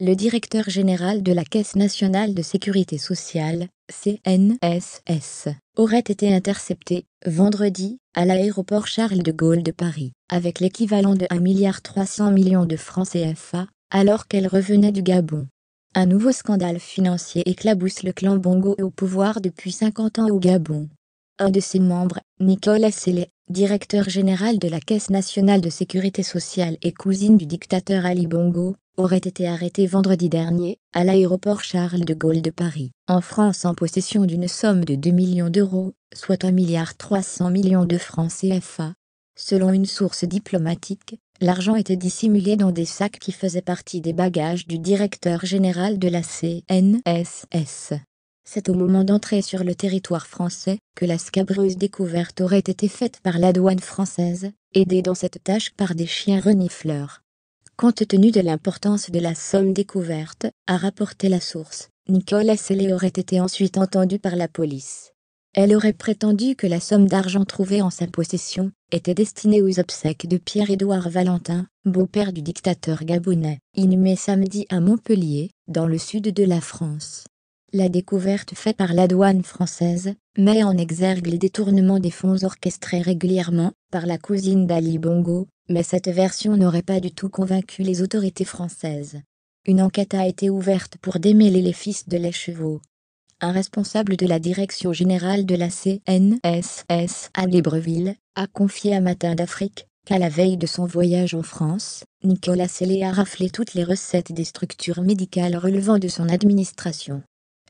le directeur général de la Caisse nationale de sécurité sociale, CNSS, aurait été intercepté, vendredi, à l'aéroport Charles de Gaulle de Paris, avec l'équivalent de 1,3 milliard de francs CFA, alors qu'elle revenait du Gabon. Un nouveau scandale financier éclabousse le clan Bongo au pouvoir depuis 50 ans au Gabon. Un de ses membres, Nicolas Sélé, directeur général de la Caisse nationale de sécurité sociale et cousine du dictateur Ali Bongo, aurait été arrêté vendredi dernier, à l'aéroport Charles de Gaulle de Paris, en France en possession d'une somme de 2 millions d'euros, soit 1,3 milliard de francs CFA. Selon une source diplomatique, l'argent était dissimulé dans des sacs qui faisaient partie des bagages du directeur général de la CNSS. C'est au moment d'entrer sur le territoire français que la scabreuse découverte aurait été faite par la douane française, aidée dans cette tâche par des chiens renifleurs compte tenu de l'importance de la somme découverte, a rapporté la source. Nicolas Sélé aurait été ensuite entendue par la police. Elle aurait prétendu que la somme d'argent trouvée en sa possession était destinée aux obsèques de Pierre-Édouard Valentin, beau-père du dictateur gabonais, inhumé samedi à Montpellier, dans le sud de la France. La découverte faite par la douane française met en exergue les détournements des fonds orchestrés régulièrement par la cousine d'Ali Bongo, mais cette version n'aurait pas du tout convaincu les autorités françaises. Une enquête a été ouverte pour démêler les fils de l'écheveau. Un responsable de la direction générale de la CNSS à Libreville a confié à Matin d'Afrique qu'à la veille de son voyage en France, Nicolas Sellé a raflé toutes les recettes des structures médicales relevant de son administration.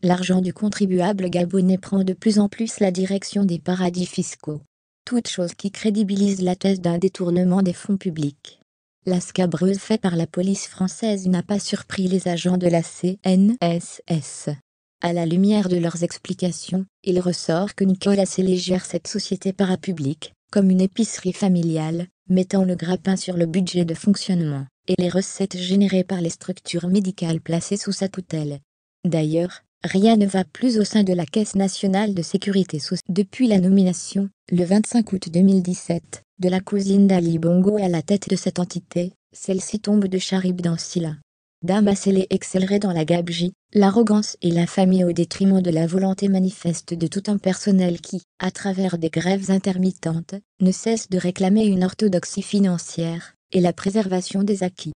L'argent du contribuable gabonais prend de plus en plus la direction des paradis fiscaux toute chose qui crédibilise la thèse d'un détournement des fonds publics. La scabreuse faite par la police française n'a pas surpris les agents de la CNSS. À la lumière de leurs explications, il ressort que Nicole assez légère cette société parapublique, comme une épicerie familiale, mettant le grappin sur le budget de fonctionnement et les recettes générées par les structures médicales placées sous sa tutelle. D'ailleurs, Rien ne va plus au sein de la Caisse nationale de sécurité sociale. Depuis la nomination, le 25 août 2017, de la cousine d'Ali Bongo à la tête de cette entité, celle-ci tombe de charib dans Silla. Dame Asselé excellerait dans la gabegie, l'arrogance et l'infamie au détriment de la volonté manifeste de tout un personnel qui, à travers des grèves intermittentes, ne cesse de réclamer une orthodoxie financière et la préservation des acquis.